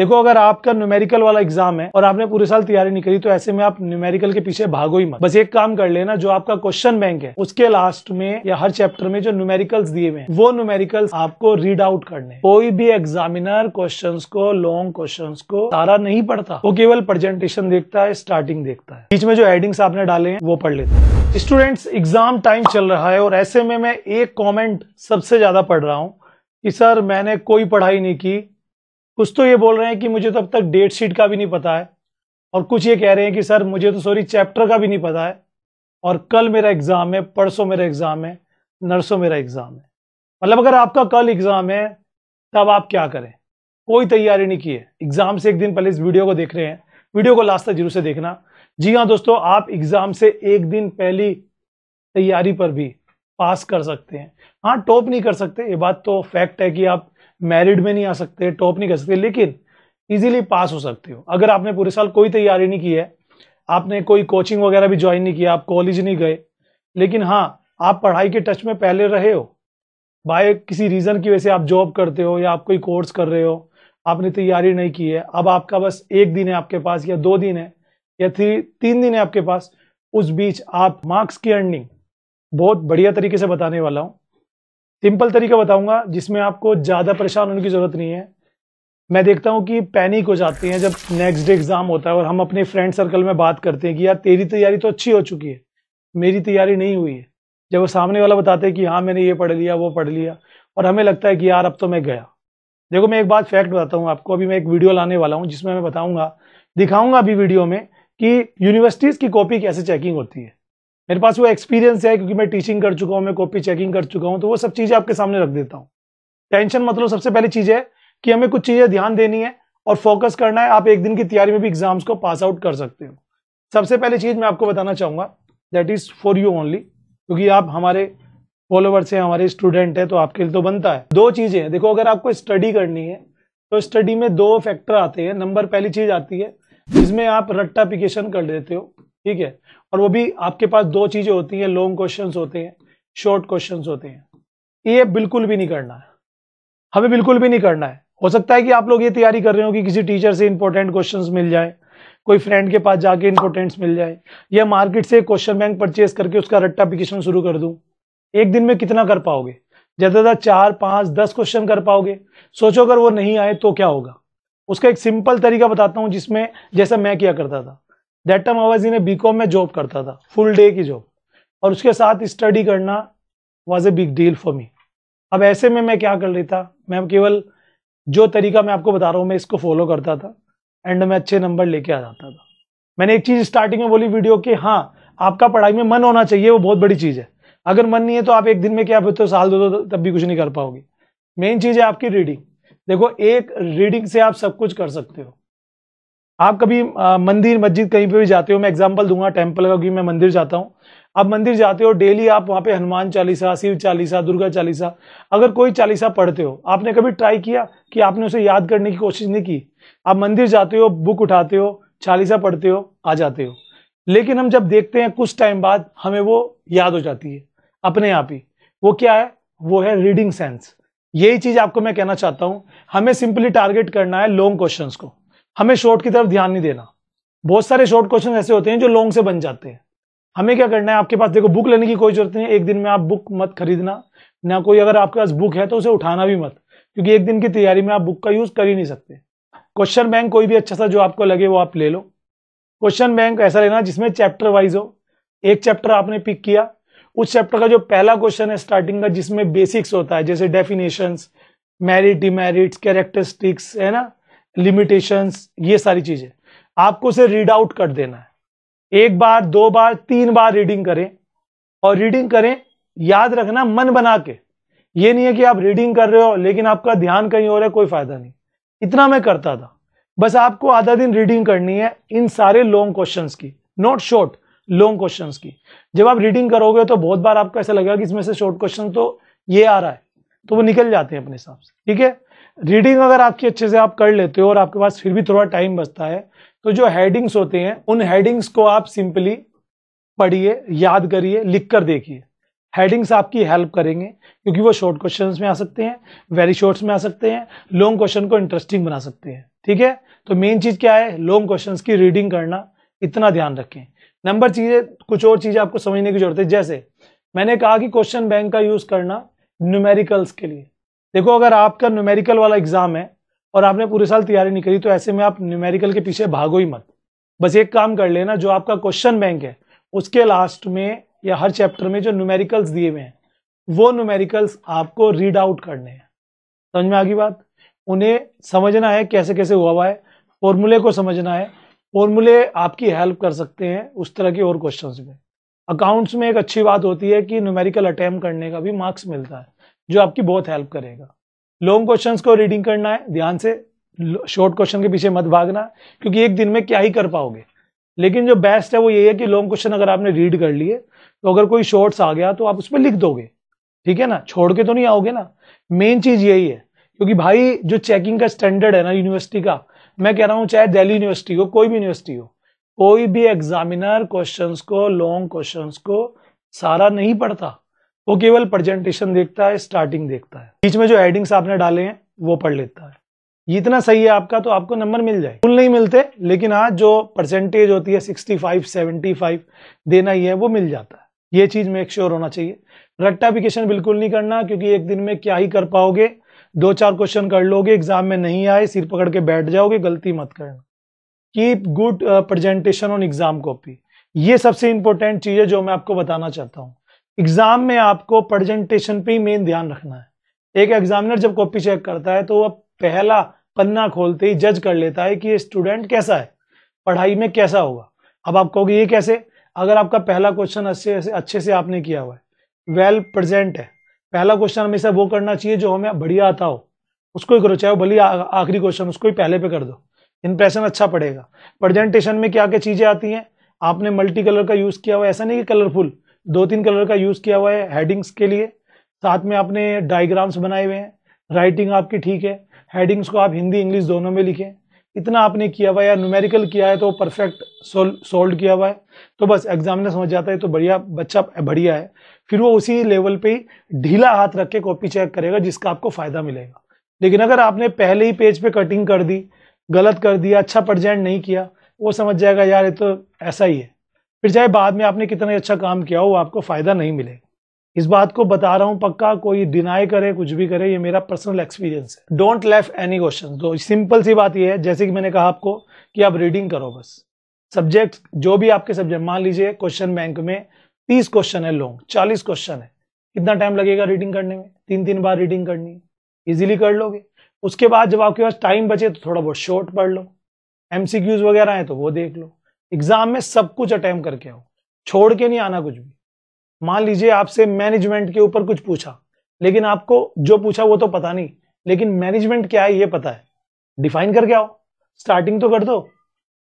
देखो अगर आपका न्यूमेरिकल वाला एग्जाम है और आपने पूरे साल तैयारी नहीं करी तो ऐसे में आप न्यूमेरिकल के पीछे भागो ही मत बस एक काम कर लेना जो आपका क्वेश्चन बैंक है उसके लास्ट में या हर चैप्टर में जो न्यूमेरिकल्स दिए हुए हैं वो न्यूमेरिकल्स आपको रीड आउट करने कोई भी एग्जामिनर क्वेश्चन को लॉन्ग क्वेश्चन को सारा नहीं पढ़ता वो केवल प्रेजेंटेशन देखता है स्टार्टिंग देखता है बीच में जो हेडिंग्स आपने डाले हैं वो पढ़ लेते हैं स्टूडेंट्स एग्जाम टाइम चल रहा है और ऐसे में मैं एक कॉमेंट सबसे ज्यादा पढ़ रहा हूँ कि सर मैंने कोई पढ़ाई नहीं की कुछ तो ये बोल रहे हैं कि मुझे तो अब तक डेट शीट का भी नहीं पता है और कुछ ये कह रहे हैं कि सर मुझे तो सॉरी चैप्टर का भी नहीं पता है और कल मेरा एग्ज़ाम है परसों मेरा एग्ज़ाम है नर्सों मेरा एग्ज़ाम है मतलब अगर आपका कल एग्ज़ाम है तब आप क्या करें कोई तैयारी नहीं की है एग्ज़ाम से एक दिन पहले इस वीडियो को देख रहे हैं वीडियो को लास्ट तक जरूर से देखना जी हाँ दोस्तों आप एग्ज़ाम से एक दिन पहली तैयारी पर भी पास कर सकते हैं हाँ टॉप नहीं कर सकते ये बात तो फैक्ट है कि आप मैरिड में नहीं आ सकते टॉप नहीं कर सकते लेकिन इजीली पास हो सकते हो अगर आपने पूरे साल कोई तैयारी नहीं की है आपने कोई कोचिंग वगैरह भी ज्वाइन नहीं किया आप कॉलेज नहीं गए लेकिन हाँ आप पढ़ाई के टच में पहले रहे हो बाय किसी रीज़न की वजह से आप जॉब करते हो या आप कोई कोर्स कर रहे हो आपने तैयारी नहीं की है अब आपका बस एक दिन है आपके पास या दो दिन है या थ्री तीन दिन है आपके पास उस बीच आप मार्क्स की अर्निंग बहुत बढ़िया तरीके से बताने वाला हूँ सिंपल तरीका बताऊंगा जिसमें आपको ज़्यादा परेशान होने की ज़रूरत नहीं है मैं देखता हूँ कि पैनिक हो जाती है जब नेक्स्ट डे एग्ज़ाम होता है और हम अपने फ्रेंड सर्कल में बात करते हैं कि यार तेरी तैयारी तो अच्छी हो चुकी है मेरी तैयारी नहीं हुई है जब वो सामने वाला बताते हैं कि हाँ मैंने ये पढ़ लिया वो पढ़ लिया और हमें लगता है कि यार अब तो मैं गया देखो मैं एक बात फैक्ट बताता हूँ आपको अभी मैं एक वीडियो लाने वाला हूँ जिसमें मैं बताऊँगा दिखाऊंगा अभी वीडियो में कि यूनिवर्सिटीज़ की कॉपी कैसे चेकिंग होती है मेरे पास वो एक्सपीरियंस है क्योंकि मैं टीचिंग कर चुका हूँ मैं कॉपी चेकिंग कर चुका हूँ तो वो सब चीज़ें आपके सामने रख देता हूँ टेंशन मतलब सबसे पहली चीज़ है कि हमें कुछ चीज़ें ध्यान देनी है और फोकस करना है आप एक दिन की तैयारी में भी एग्जाम्स को पास आउट कर सकते हो सबसे पहली चीज़ मैं आपको बताना चाहूंगा that is for you only क्योंकि आप हमारे फॉलोवर्स हैं हमारे स्टूडेंट हैं तो आपके लिए तो बनता है दो चीज़ें देखो अगर आपको स्टडी करनी है तो स्टडी में दो फैक्टर आते हैं नंबर पहली चीज़ आती है जिसमें आप रट्टा एप्लीकेशन कर लेते हो ठीक है और वो भी आपके पास दो चीजें होती हैं लॉन्ग क्वेश्चन होते हैं शॉर्ट क्वेश्चन होते हैं ये बिल्कुल भी नहीं करना है हमें बिल्कुल भी नहीं करना है हो सकता है कि आप लोग ये तैयारी कर रहे हो कि किसी टीचर से इंपॉर्टेंट क्वेश्चन मिल जाए कोई फ्रेंड के पास जाके इंपॉर्टेंट्स मिल जाए या मार्केट से क्वेश्चन बैंक परचेज करके उसका रट्टा पिकेशन शुरू कर दूं एक दिन में कितना कर पाओगे ज़्यादा ज़्यादा चार पांच दस क्वेश्चन कर पाओगे सोचो अगर वो नहीं आए तो क्या होगा उसका एक सिंपल तरीका बताता हूं जिसमें जैसा मैं किया करता था दैट टाइम आवाजी ने बीकॉम में जॉब करता था फुल डे की जॉब और उसके साथ स्टडी करना was a big deal for me अब ऐसे में मैं क्या कर रही था मैं केवल जो तरीका मैं आपको बता रहा हूँ मैं इसको फॉलो करता था एंड मैं अच्छे नंबर लेके आ जाता था मैंने एक चीज़ स्टार्टिंग में बोली वीडियो की हाँ आपका पढ़ाई में मन होना चाहिए वो बहुत बड़ी चीज़ है अगर मन नहीं है तो आप एक दिन में क्या बोलते हो साल दो दो तब भी कुछ नहीं कर पाओगे मेन चीज़ है आपकी रीडिंग देखो एक रीडिंग से आप सब कुछ कर सकते हो आप कभी आ, मंदिर मस्जिद कहीं पे भी जाते हो मैं एग्जांपल दूंगा टेम्पल का मैं मंदिर जाता हूँ आप मंदिर जाते हो डेली आप वहां पे हनुमान चालीसा शिव चालीसा दुर्गा चालीसा अगर कोई चालीसा पढ़ते हो आपने कभी ट्राई किया कि आपने उसे याद करने की कोशिश नहीं की आप मंदिर जाते हो बुक उठाते हो चालीसा पढ़ते हो आ जाते हो लेकिन हम जब देखते हैं कुछ टाइम बाद हमें वो याद हो जाती है अपने आप ही वो क्या है वो है रीडिंग सेंस यही चीज आपको मैं कहना चाहता हूं हमें सिंपली टारगेट करना है लॉन्ग क्वेश्चंस को हमें शॉर्ट की तरफ ध्यान नहीं देना बहुत सारे शॉर्ट क्वेश्चन ऐसे होते हैं जो लॉन्ग से बन जाते हैं हमें क्या करना है आपके पास देखो बुक लेने की कोई जरूरत नहीं एक दिन में आप बुक मत खरीदना ना कोई अगर आपके पास बुक है तो उसे उठाना भी मत क्योंकि एक दिन की तैयारी में आप बुक का यूज कर ही नहीं सकते क्वेश्चन बैंक कोई भी अच्छा सा जो आपको लगे वो आप ले लो क्वेश्चन बैंक ऐसा लेना जिसमें चैप्टर वाइज हो एक चैप्टर आपने पिक किया उस चैप्टर का जो पहला क्वेश्चन है स्टार्टिंग का जिसमें बेसिक्स होता है जैसे डेफिनेशन मेरिट डिमेरिट्स कैरेक्टरिस्टिक्स है ना लिमिटेशंस ये सारी चीजें आपको उसे रीड आउट कर देना है एक बार दो बार तीन बार रीडिंग करें और रीडिंग करें याद रखना मन बना के ये नहीं है कि आप रीडिंग कर रहे हो लेकिन आपका ध्यान कहीं हो रहा है कोई फायदा नहीं इतना मैं करता था बस आपको आधा दिन रीडिंग करनी है इन सारे लॉन्ग क्वेश्चन की नॉट शॉर्ट लॉन्ग क्वेश्चन की जब आप रीडिंग करोगे तो बहुत बार आपको ऐसा लगेगा कि इसमें से शॉर्ट क्वेश्चन तो ये आ रहा है तो वो निकल जाते हैं अपने हिसाब से ठीक है रीडिंग अगर आपकी अच्छे से आप कर लेते हो और आपके पास फिर भी थोड़ा टाइम बचता है तो जो हेडिंग्स होते हैं उन हेडिंग्स को आप सिंपली पढ़िए याद करिए लिख कर देखिए हेडिंग्स आपकी हेल्प करेंगे क्योंकि वो शॉर्ट क्वेश्चन में आ सकते हैं वेरी शॉर्ट्स में आ सकते हैं लॉन्ग क्वेश्चन को इंटरेस्टिंग बना सकते हैं ठीक है तो मेन चीज़ क्या है लॉन्ग क्वेश्चन की रीडिंग करना इतना ध्यान रखें नंबर चीज़ें कुछ और चीज़ें आपको समझने की जरूरत है जैसे मैंने कहा कि क्वेश्चन बैंक का यूज़ करना न्यूमेरिकल्स के लिए देखो अगर आपका न्यूमेरिकल वाला एग्जाम है और आपने पूरे साल तैयारी नहीं करी तो ऐसे में आप न्यूमेरिकल के पीछे भागो ही मत बस एक काम कर लेना जो आपका क्वेश्चन बैंक है उसके लास्ट में या हर चैप्टर में जो न्यूमेरिकल्स दिए हुए हैं वो न्यूमेरिकल्स आपको रीड आउट करने हैं समझ में आ गई बात उन्हें समझना है कैसे कैसे हुआ हुआ है फॉर्मूले को समझना है फॉर्मूले आपकी हेल्प कर सकते हैं उस तरह के और क्वेश्चन में अकाउंट्स में एक अच्छी बात होती है कि न्यूमेरिकल अटैम्प करने का भी मार्क्स मिलता है जो आपकी बहुत हेल्प करेगा लॉन्ग क्वेश्चंस को रीडिंग करना है ध्यान से शॉर्ट क्वेश्चन के पीछे मत भागना क्योंकि एक दिन में क्या ही कर पाओगे लेकिन जो बेस्ट है वो ये है कि लॉन्ग क्वेश्चन अगर आपने रीड कर लिए तो अगर कोई शॉर्ट्स आ गया तो आप उस पर लिख दोगे ठीक है ना छोड़ के तो नहीं आओगे ना मेन चीज यही है क्योंकि भाई जो चेकिंग का स्टैंडर्ड है ना यूनिवर्सिटी का मैं कह रहा हूँ चाहे दिल्ली यूनिवर्सिटी हो कोई भी यूनिवर्सिटी हो कोई भी एग्जामिनर क्वेश्चंस को लॉन्ग क्वेश्चंस को सारा नहीं पढ़ता वो केवल प्रेजेंटेशन देखता है स्टार्टिंग देखता है बीच में जो हेडिंग्स आपने डाले हैं वो पढ़ लेता है ये इतना सही है आपका तो आपको नंबर मिल जाए फुल नहीं मिलते लेकिन हाँ जो परसेंटेज होती है 65 75 देना ही है वो मिल जाता है ये चीज मेक श्योर होना चाहिए रट्टाफिकेशन बिल्कुल नहीं करना क्योंकि एक दिन में क्या ही कर पाओगे दो चार क्वेश्चन कर लोगे एग्जाम में नहीं आए सिर पकड़ के बैठ जाओगे गलती मत करना keep good presentation on exam copy ये सबसे इंपॉर्टेंट चीज है जो मैं आपको बताना चाहता हूँ एग्जाम में आपको प्रेजेंटेशन पे ही मेन ध्यान रखना है एक एग्जामिनर जब कॉपी चेक करता है तो वह पहला पन्ना खोलते ही जज कर लेता है कि ये स्टूडेंट कैसा है पढ़ाई में कैसा होगा अब आप कहोगे ये कैसे अगर आपका पहला क्वेश्चन अच्छे से अच्छे से आपने किया हुआ है वेल well प्रेजेंट है पहला क्वेश्चन हमेशा वो करना चाहिए जो हमें बढ़िया आता हो उसको ही करो चाहे वो भले आखिरी क्वेश्चन उसको ही पहले पे कर दो इंप्रेशन अच्छा पड़ेगा प्रेजेंटेशन में क्या क्या चीज़ें आती हैं आपने मल्टी कलर का यूज़ किया हुआ ऐसा नहीं कि कलरफुल दो तीन कलर का यूज किया हुआ है हेडिंग्स के लिए साथ में आपने डायग्राम्स बनाए हुए हैं राइटिंग आपकी ठीक है हेडिंग्स को आप हिंदी इंग्लिश दोनों में लिखें इतना आपने किया हुआ है या न्यूमेरिकल किया है तो परफेक्ट सोल्व किया हुआ है तो बस एग्जाम ने समझ जाता है तो बढ़िया बच्चा बढ़िया है फिर वो उसी लेवल पे ही ढीला हाथ रख के कॉपी चेक करेगा जिसका आपको फायदा मिलेगा लेकिन अगर आपने पहले ही पेज पे कटिंग कर दी गलत कर दिया अच्छा प्रजेंट नहीं किया वो समझ जाएगा यार ये तो ऐसा ही है फिर चाहे बाद में आपने कितना अच्छा काम किया हो आपको फ़ायदा नहीं मिलेगा इस बात को बता रहा हूं पक्का कोई डिनाई करे कुछ भी करे ये मेरा पर्सनल एक्सपीरियंस है डोंट लेफ एनी क्वेश्चन तो सिंपल सी बात यह है जैसे कि मैंने कहा आपको कि आप रीडिंग करो बस सब्जेक्ट जो भी आपके सब्जेक्ट मान लीजिए क्वेश्चन बैंक में तीस क्वेश्चन है लॉन्ग चालीस क्वेश्चन है कितना टाइम लगेगा रीडिंग करने में तीन तीन बार रीडिंग करनी है इजिली कर लोगे उसके बाद जब आपके पास टाइम बचे तो थोड़ा बहुत शॉर्ट पढ़ लो एमसीक्यूज वगैरह है तो वो देख लो एग्जाम में सब कुछ अटैम्प करके आओ छोड़ के नहीं आना कुछ भी मान लीजिए आपसे मैनेजमेंट के ऊपर कुछ पूछा लेकिन आपको जो पूछा वो तो पता नहीं लेकिन मैनेजमेंट क्या है ये पता है डिफाइन करके आओ स्टार्टिंग तो कर दो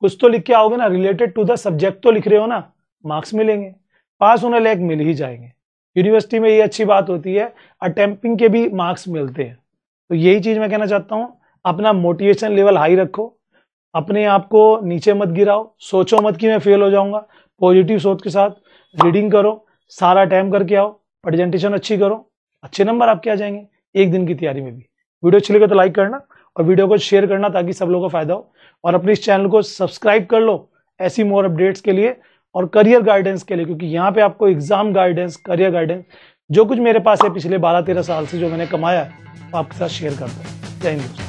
कुछ तो लिख के आओगे ना रिलेटेड टू द सब्जेक्ट तो लिख रहे हो ना मार्क्स मिलेंगे पास होने लायक मिल ही जाएंगे यूनिवर्सिटी में ये अच्छी बात होती है अटेम्पिंग के भी मार्क्स मिलते हैं तो यही चीज मैं कहना चाहता हूँ अपना मोटिवेशन लेवल हाई रखो अपने आप को नीचे मत गिराओ सोचो मत कि मैं फेल हो जाऊंगा पॉजिटिव सोच के साथ रीडिंग करो सारा टाइम करके आओ प्रेजेंटेशन अच्छी करो अच्छे नंबर आपके आ जाएंगे एक दिन की तैयारी में भी वीडियो अच्छी लगे तो लाइक करना और वीडियो को शेयर करना ताकि सब लोगों को फायदा हो और अपने इस चैनल को सब्सक्राइब कर लो ऐसी मोर अपडेट्स के लिए और करियर गाइडेंस के लिए क्योंकि यहाँ पे आपको एग्जाम गाइडेंस करियर गाइडेंस जो कुछ मेरे पास है पिछले बारह तेरह साल से जो मैंने कमाया है आपके साथ शेयर करता हूँ जय हिंद दोस्तों